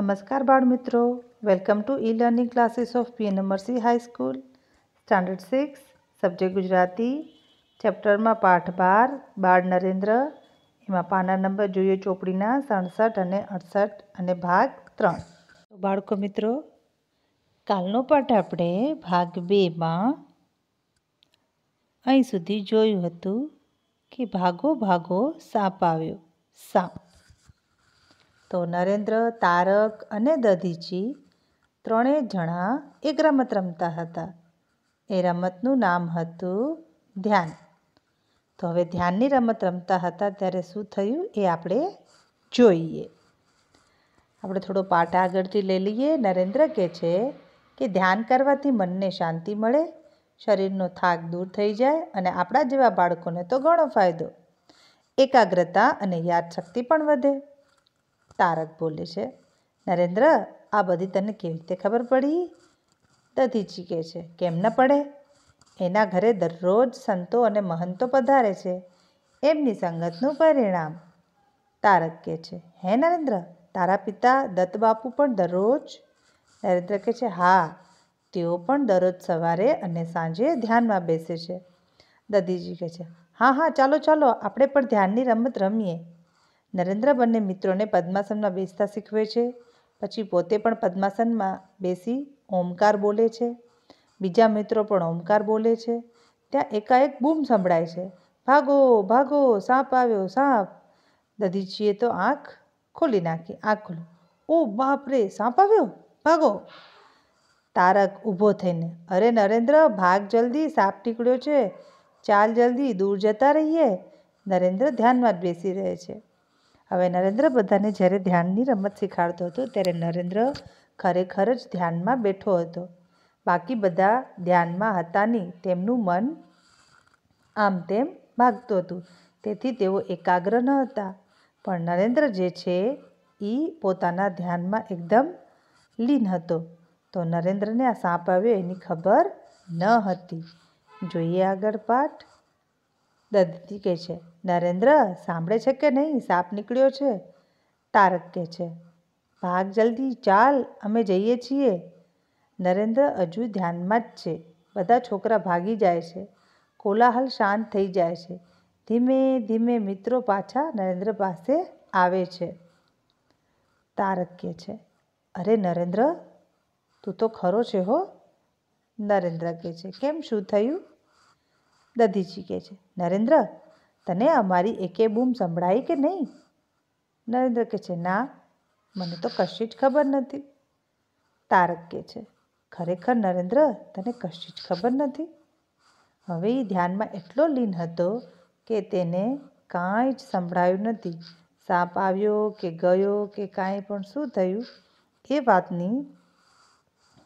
નમસ્કાર બાળ મિત્રો welcome to E learning classes of P નંબરસી high school standard six subject Gujarati ચેપ્ટરમાં પાઠ બાર બાળ નરેન્દ્ર એમાં પાના નંબર જોઈએ ચોપડીના સડસઠ અને અડસઠ અને ભાગ ત્રણ બાળકો મિત્રો કાલનો પાઠ આપણે ભાગ બેમાં અહીં સુધી જોયું હતું કે ભાગો ભાગો સાપ આવ્યો સાપ તો નરેન્દ્ર તારક અને દધીચી ત્રણેય જણા એક રમત રમતા હતા એ રમતનું નામ હતું ધ્યાન તો હવે ધ્યાનની રમત રમતા હતા ત્યારે શું થયું એ આપણે જોઈએ આપણે થોડો પાઠ આગળથી લઈ લઈએ નરેન્દ્ર કહે છે કે ધ્યાન કરવાથી મનને શાંતિ મળે શરીરનો થાક દૂર થઈ જાય અને આપણા જેવા બાળકોને તો ઘણો ફાયદો એકાગ્રતા અને યાદશક્તિ પણ વધે તારક બોલે છે નરેન્દ્ર આ બધી તને કેવી રીતે ખબર પડી દધીજી કહે છે કેમ ન પડે એના ઘરે દરરોજ સંતો અને મહંતો પધારે છે એમની સંગતનું પરિણામ તારક કહે છે હે નરેન્દ્ર તારા પિતા દત્તબાપુ પણ દરરોજ નરેન્દ્ર કહે છે હા તેઓ પણ દરરોજ સવારે અને સાંજે ધ્યાનમાં બેસે છે દધીજી કહે છે હા હા ચાલો ચાલો આપણે પણ ધ્યાનની રમત રમીએ નરેન્દ્ર બંને મિત્રોને પદ્માસનમાં બેસતા શીખવે છે પછી પોતે પણ પદ્માસનમાં બેસી ઓમકાર બોલે છે બીજા મિત્રો પણ ઓમકાર બોલે છે ત્યાં એકાએક બૂમ સંભળાય છે ભાગો ભાગો સાપ આવ્યો સાપ દધીચીએ તો આંખ ખોલી નાખી આંખ ખોલી ઓ બાપ રે સાપ આવ્યો ભાગો તારક ઊભો થઈને અરે નરેન્દ્ર ભાગ જલ્દી સાપ નીકળ્યો છે ચાલ જલ્દી દૂર જતા રહીએ નરેન્દ્ર ધ્યાનમાં જ બેસી રહે છે હવે નરેન્દ્ર બધાને જ્યારે ધ્યાનની રમત શીખાડતો હતો ત્યારે નરેન્દ્ર ખરેખર જ ધ્યાનમાં બેઠો હતો બાકી બધા ધ્યાનમાં હતા નહીં તેમનું મન આમ તેમ ભાગતું હતું તેથી તેઓ એકાગ્ર ન હતા પણ નરેન્દ્ર જે છે એ પોતાના ધ્યાનમાં એકદમ લીન હતો તો નરેન્દ્રને આ સાપ આવ્યો એની ખબર ન હતી જોઈએ આગળ પાઠ દધીચી કહે છે નરેન્દ્ર સાંભળે છે કે નહીં સાપ નીકળ્યો છે તારક કહે છે ભાગ જલ્દી ચાલ અમે જઈએ છીએ નરેન્દ્ર હજુ ધ્યાનમાં જ છે બધા છોકરા ભાગી જાય છે કોલાહલ શાંત થઈ જાય છે ધીમે ધીમે મિત્રો પાછા નરેન્દ્ર પાસે આવે છે તારક કહે છે અરે નરેન્દ્ર તું તો ખરો છે હો નરેન્દ્ર કહે છે કેમ શું થયું દધીજી કહે છે નરેન્દ્ર તને અમારી એકે બૂમ સંભળાઈ કે નહીં નરેન્દ્ર કહે છે ના મને તો કશી જ ખબર નથી તારક કહે છે ખરેખર નરેન્દ્ર તને કશી જ ખબર નથી હવે એ ધ્યાનમાં એટલો લીન હતો કે તેને કાંઈ જ સંભળાયું નથી સાપ આવ્યો કે ગયો કે કાંઈ પણ શું થયું એ વાતની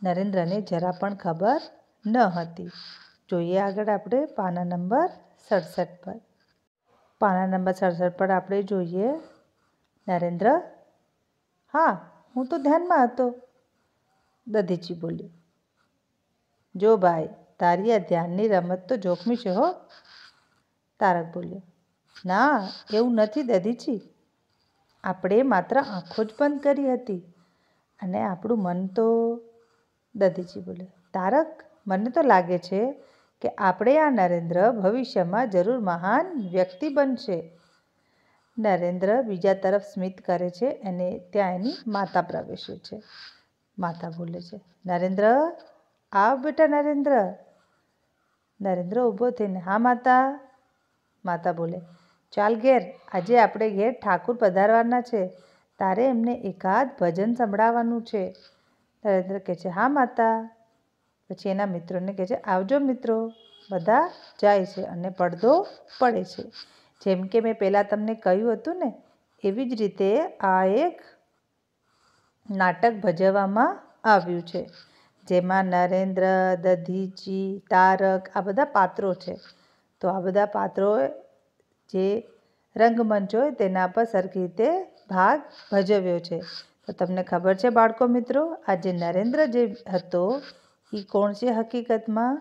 નરેન્દ્રને જરા પણ ખબર ન હતી જોઈએ આગળ આપણે પાના નંબર સડસઠ પર પાના નંબર સડસઠ પર આપણે જોઈએ નરેન્દ્ર હા હું તો ધ્યાનમાં હતો દધીચી બોલ્યો જો ભાઈ તારી આ ધ્યાનની રમત તો જોખમી છે હો તારક બોલ્યો ના એવું નથી દધીચી આપણે માત્ર આંખો જ બંધ કરી હતી અને આપણું મન તો દધીજી બોલ્યો તારક મને તો લાગે છે કે આપણે આ નરેન્દ્ર ભવિષ્યમાં જરૂર મહાન વ્યક્તિ બનશે નરેન્દ્ર બીજા તરફ સ્મિત કરે છે અને ત્યાં એની માતા પ્રવેશે છે માતા બોલે છે નરેન્દ્ર આવ બેટા નરેન્દ્ર નરેન્દ્ર ઊભો થઈને હા માતા માતા બોલે ચાલ ઘેર આજે આપણે ઘેર ઠાકુર પધારવાના છે તારે એમને એકાદ ભજન સંભળાવવાનું છે નરેન્દ્ર કહે છે હા માતા પછી એના મિત્રોને કહે છે આવજો મિત્રો બધા જાય છે અને પડદો પડે છે જેમ કે મેં પહેલાં તમને કહ્યું હતું ને એવી જ રીતે આ એક નાટક ભજવવામાં આવ્યું છે જેમાં નરેન્દ્ર દધીચી તારક આ બધા પાત્રો છે તો આ બધા પાત્રો જે રંગમંચ હોય તેના પર સરખી રીતે ભાગ ભજવ્યો છે તો તમને ખબર છે બાળકો મિત્રો આજે નરેન્દ્ર જે હતો એ કોણ છે હકીકતમાં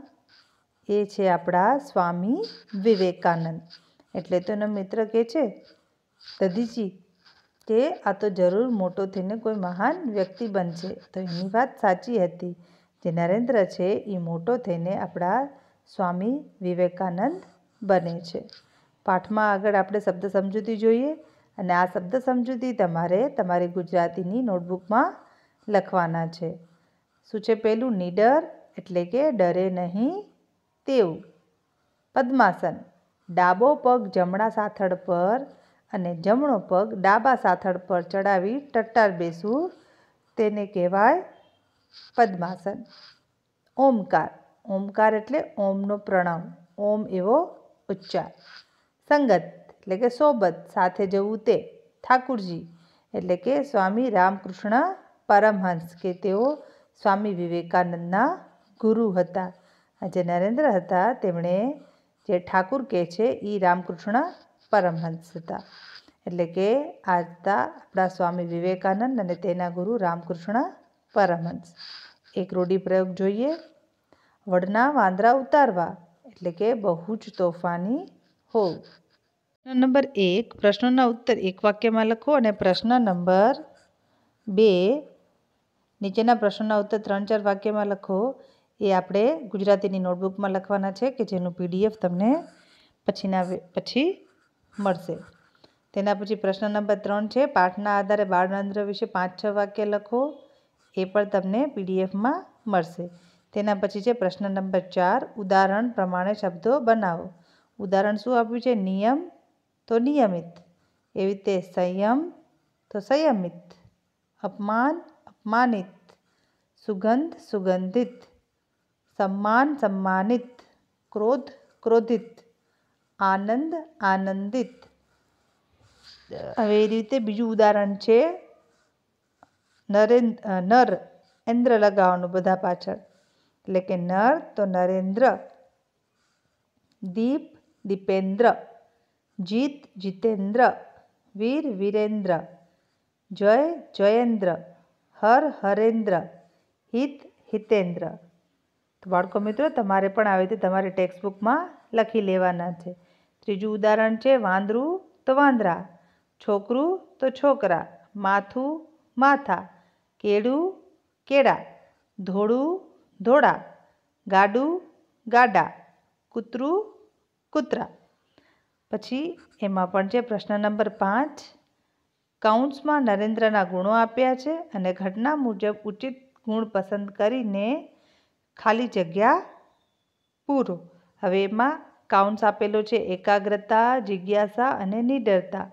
એ છે આપણા સ્વામી વિવેકાનંદ એટલે તો એનો મિત્ર કહે છે દધીજી કે આ તો જરૂર મોટો થઈને કોઈ મહાન વ્યક્તિ બનશે તો એની વાત સાચી હતી જે નરેન્દ્ર છે એ મોટો થઈને આપણા સ્વામી વિવેકાનંદ બને છે પાઠમાં આગળ આપણે શબ્દ સમજૂતી જોઈએ અને આ શબ્દ સમજૂતી તમારે તમારી ગુજરાતીની નોટબુકમાં લખવાના છે શું છે પહેલું નીડર એટલે કે ડરે નહીં તેવું પદ્માસન ડાબો પગ જમણા સાથળ પર અને જમણો પગ ડાબા સાથળ પર ચડાવી ટટ્ટાર બેસવું તેને કહેવાય પદ્માસન ઓમકાર ઓમકાર એટલે ઓમનો પ્રણામ ઓમ એવો ઉચ્ચાર સંગત એટલે કે સોબત સાથે જવું તે ઠાકુરજી એટલે કે સ્વામી રામકૃષ્ણ પરમહંસ કે તેઓ સ્વામી વિવેકાનંદના ગુરુ હતા જે નરેન્દ્ર હતા તેમણે જે ઠાકુર કહે છે એ રામકૃષ્ણ પરમહંસ હતા એટલે કે આજતા આપણા સ્વામી વિવેકાનંદ અને તેના ગુરુ રામકૃષ્ણ પરમહંસ એક રૂઢિપ્રયોગ જોઈએ વડના વાંદરા ઉતારવા એટલે કે બહુ જ તોફાની હોવ નંબર એક પ્રશ્નના ઉત્તર એક વાક્યમાં લખો અને પ્રશ્ન નંબર બે નીચેના પ્રશ્નના ઉત્તર ત્રણ ચાર વાક્યમાં લખો એ આપણે ગુજરાતીની નોટબુકમાં લખવાના છે કે જેનું પીડીએફ તમને પછીના પછી મળશે તેના પછી પ્રશ્ન નંબર ત્રણ છે પાઠના આધારે બાળનંત્ર વિશે પાંચ છ વાક્ય લખો એ પણ તમને પીડીએફમાં મળશે તેના પછી છે પ્રશ્ન નંબર ચાર ઉદાહરણ પ્રમાણે શબ્દો બનાવો ઉદાહરણ શું આપ્યું છે નિયમ તો નિયમિત એવી રીતે સંયમ તો સંયમિત અપમાન માનિત સુગંધ સુગંધિત सम्मान સન્માનિત ક્રોધ ક્રોધિત આનંદ આનંદિત હવે એ રીતે બીજું ઉદાહરણ છે નરેન્દ્ર નર એન્દ્ર લગાવવાનું બધા પાછળ એટલે કે નર તો નરેન્દ્ર દીપ દીપેન્દ્ર જીત જીતેન્દ્ર વીર વીરેન્દ્ર જય જયેન્દ્ર હર હરેન્દ્ર હિત હિતેન્દ્ર તો બાળકો મિત્રો તમારે પણ આવી રીતે તમારી ટેક્સ્ટ બુકમાં લખી લેવાના છે ત્રીજું ઉદાહરણ છે વાંદરું તો વાંદરા છોકરું તો છોકરા માથું માથા કેળું કેળા ધોળું ધોળા ગાડું ગાડા કૂતરું કૂતરા પછી એમાં પણ છે પ્રશ્ન નંબર પાંચ કૌંસમાં નરેન્દ્રના ગુણો આપ્યા છે અને ઘટના મુજબ ઉચિત ગુણ પસંદ કરીને ખાલી જગ્યા પૂરો હવે એમાં કાઉન્સ આપેલો છે એકાગ્રતા જિજ્ઞાસા અને નિડરતા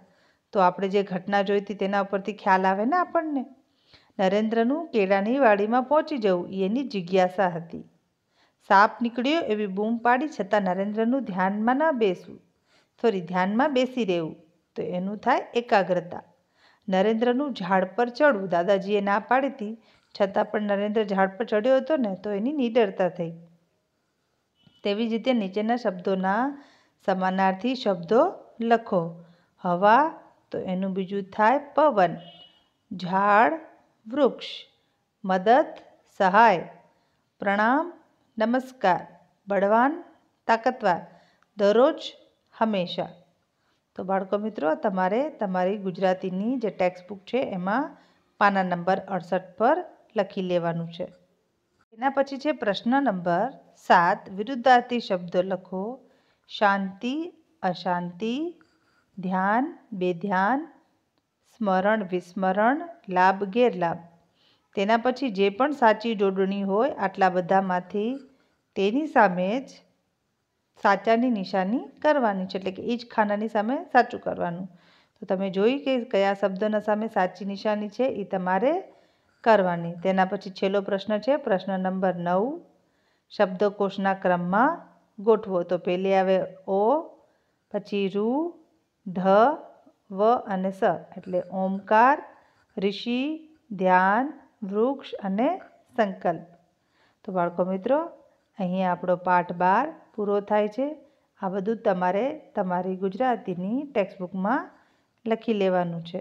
તો આપણે જે ઘટના જોઈતી તેના ઉપરથી ખ્યાલ આવે ને આપણને નરેન્દ્રનું કેળાની વાડીમાં પહોંચી જવું એની જિજ્ઞાસા હતી સાપ નીકળ્યો એવી બૂમ પાડી છતાં નરેન્દ્રનું ધ્યાનમાં ન બેસવું સોરી ધ્યાનમાં બેસી રહેવું તો એનું થાય એકાગ્રતા નરેન્દ્રનું ઝાડ પર ચડવું દાદાજીએ ના પાડીતી છતાં પણ નરેન્દ્ર ઝાડ પર ચડ્યો હતો ને તો એની નિડરતા થઈ તેવી જ રીતે નીચેના શબ્દોના સમાનાર્થી શબ્દો લખો હવા તો એનું બીજું થાય પવન ઝાડ વૃક્ષ મદદ સહાય પ્રણામ નમસ્કાર બળવાન તાકતવાર દરરોજ હંમેશા તો બાળકો મિત્રો તમારે તમારી ગુજરાતીની જે ટેક્સ્ટ બુક છે એમાં પાના નંબર અડસઠ પર લખી લેવાનું છે એના પછી છે પ્રશ્ન નંબર સાત વિરુદ્ધાર્થી શબ્દો લખો શાંતિ અશાંતિ ધ્યાન બેધ્યાન સ્મરણ વિસ્મરણ લાભ ગેરલાભ તેના પછી જે પણ સાચી જોડણી હોય આટલા બધામાંથી તેની સામે જ સાચાની નિશાની કરવાની છે એટલે કે એ જ ખાનાની સામે સાચું કરવાનું તો તમે જોઈ કે કયા શબ્દોના સામે સાચી નિશાની છે એ તમારે કરવાની તેના પછી છેલ્લો પ્રશ્ન છે પ્રશ્ન નંબર નવ શબ્દકોષના ક્રમમાં ગોઠવો તો પહેલી આવે ઓ પછી રૂ ધ વ અને સ એટલે ઓમકાર ઋષિ ધ્યાન વૃક્ષ અને સંકલ્પ તો બાળકો મિત્રો અહીંયા આપણો પાઠ બાર પૂરો થાય છે આ બધું તમારે તમારી ગુજરાતીની ટેક્સ્ટબુકમાં લખી લેવાનું છે